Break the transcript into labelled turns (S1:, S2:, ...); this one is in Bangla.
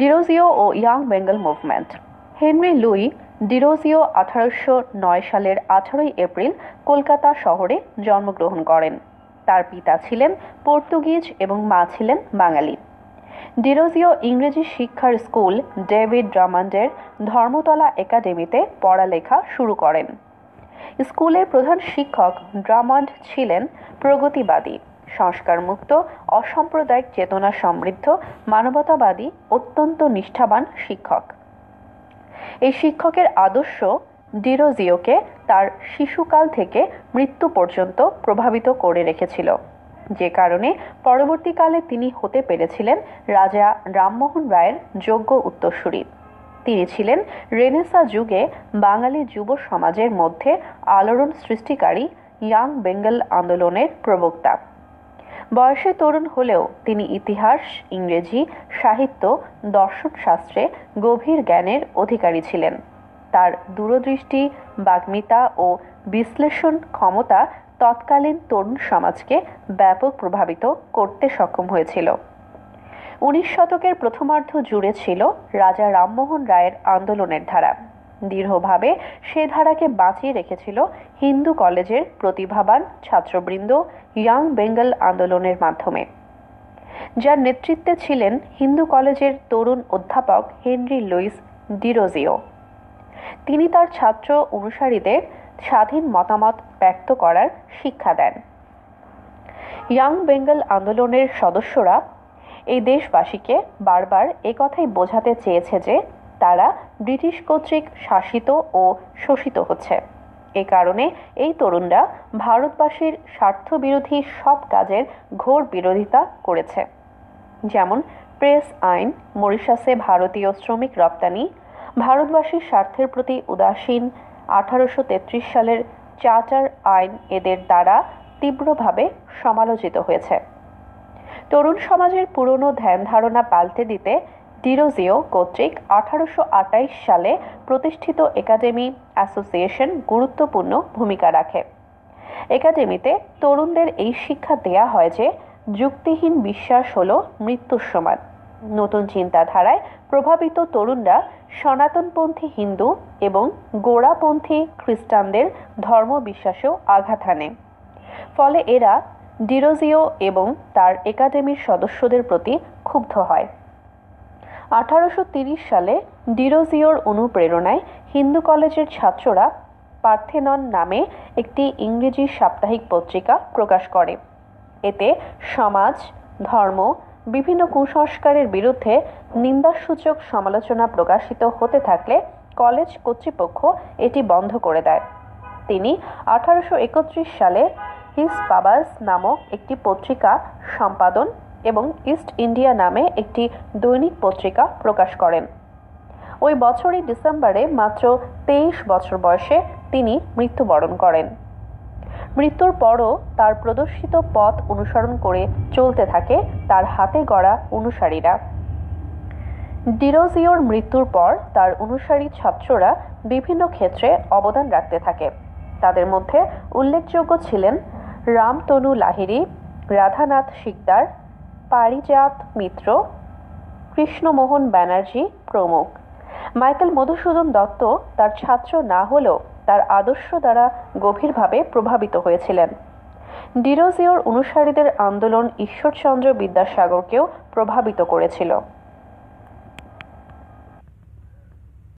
S1: ডিরোজিও ও Young Bengal movement Henry Louis Derozio আঠারোশো নয় সালের আঠারোই এপ্রিল কলকাতা শহরে জন্মগ্রহণ করেন তার পিতা ছিলেন পর্তুগিজ এবং মা ছিলেন বাঙালি ডিরোজিও ইংরেজি শিক্ষার স্কুল ডেভিড ড্রামান্ডের ধর্মতলা একাডেমিতে পড়ালেখা শুরু করেন স্কুলের প্রধান শিক্ষক ড্রামান্ড ছিলেন প্রগতিবাদী সংস্কারমুক্ত অসাম্প্রদায়িক চেতনা সমৃদ্ধ মানবতাবাদী অত্যন্ত নিষ্ঠাবান শিক্ষক এই শিক্ষকের আদর্শ ডিরোজিওকে তার শিশুকাল থেকে মৃত্যু পর্যন্ত প্রভাবিত করে রেখেছিল যে কারণে পরবর্তীকালে তিনি হতে পেরেছিলেন রাজা রামমোহন রায়ের যোগ্য উত্তরসূরি তিনি ছিলেন রেনেসা যুগে বাঙালি যুব সমাজের মধ্যে আলোড়ন সৃষ্টিকারী ইয়াং বেঙ্গল আন্দোলনের প্রবক্তা বয়সে তরুণ হলেও তিনি ইতিহাস ইংরেজি সাহিত্য দর্শনশাস্ত্রে গভীর জ্ঞানের অধিকারী ছিলেন তার দূরদৃষ্টি বাগ্মিতা ও বিশ্লেষণ ক্ষমতা তৎকালীন তরুণ সমাজকে ব্যাপক প্রভাবিত করতে সক্ষম হয়েছিল উনিশ শতকের প্রথমার্ধ জুড়ে ছিল রাজা রামমোহন রায়ের আন্দোলনের ধারা দৃঢ়ভাবে সে ধারাকে বাঁচিয়ে রেখেছিল হিন্দু কলেজের প্রতিভাবান ছাত্রবৃন্দ ইয়াং বেঙ্গল আন্দোলনের মাধ্যমে যার নেতৃত্বে ছিলেন হিন্দু কলেজের তরুণ অধ্যাপক হেনরি লুইস ডিরোজিও তিনি তার ছাত্র অনুসারীদের স্বাধীন মতামত ব্যক্ত করার শিক্ষা দেন ইয়াং বেঙ্গল আন্দোলনের সদস্যরা এই দেশবাসীকে বারবার একথাই বোঝাতে চেয়েছে যে তারা ব্রিটিশ কর্তৃক শাসিত ও শোষিত হচ্ছে এ কারণে এই তরুণরা ভারতবাসীর স্বার্থবিরোধী সব কাজের ঘোর বিরোধিতা করেছে যেমন প্রেস আইন মরিশাসে ভারতীয় শ্রমিক রপ্তানি ভারতবাসীর স্বার্থের প্রতি উদাসীন আঠারোশো সালের চার্টার আইন এদের দ্বারা তীব্রভাবে সমালোচিত হয়েছে তরুণ সমাজের পুরনো ধ্যান ধারণা পাল্টে দিতে ডিরোজিও কর্তৃক আঠারোশো সালে প্রতিষ্ঠিত একাডেমি অ্যাসোসিয়েশন গুরুত্বপূর্ণ ভূমিকা রাখে একাডেমিতে তরুণদের এই শিক্ষা দেয়া হয় যে যুক্তিহীন বিশ্বাস হল মৃত্যুর সমান নতুন চিন্তাধারায় প্রভাবিত তরুণরা সনাতনপন্থী হিন্দু এবং গোড়াপন্থী খ্রিস্টানদের ধর্ম বিশ্বাসেও আঘাত আনে ফলে এরা ডিরোজিও এবং তার একাডেমির সদস্যদের প্রতি ক্ষুব্ধ হয় আঠারোশো সালে ডিরোজিওর অনুপ্রেরণায় হিন্দু কলেজের ছাত্ররা পার্থেনন নামে একটি ইংরেজি সাপ্তাহিক পত্রিকা প্রকাশ করে এতে সমাজ ধর্ম বিভিন্ন কুসংস্কারের বিরুদ্ধে নিন্দাসূচক সমালোচনা প্রকাশিত হতে থাকলে কলেজ কর্তৃপক্ষ এটি বন্ধ করে দেয় তিনি আঠারোশো সালে হিস বাবাস নামক একটি পত্রিকা সম্পাদন এবং ইস্ট ইন্ডিয়া নামে একটি দৈনিক পত্রিকা প্রকাশ করেন ওই বছরই ডিসেম্বরে মাত্র তেইশ বছর বয়সে তিনি মৃত্যুবরণ করেন মৃত্যুর পরও তার প্রদর্শিত পথ অনুসরণ করে চলতে থাকে তার হাতে গড়া অনুসারীরা ডিরোজিওর মৃত্যুর পর তার অনুসারী ছাত্ররা বিভিন্ন ক্ষেত্রে অবদান রাখতে থাকে তাদের মধ্যে উল্লেখযোগ্য ছিলেন রামতনু লাহিড়ী রাধানাথ শিকদার পারিজাত মিত্র কৃষ্ণমোহন ব্যানার্জি প্রমুখ মাইকেল মধুসূদন দত্ত তার ছাত্র না হলেও তার আদর্শ দ্বারা গভীরভাবে প্রভাবিত হয়েছিলেন ডিরোজিওর অনুসারীদের আন্দোলন ঈশ্বরচন্দ্র বিদ্যাসাগরকেও প্রভাবিত করেছিল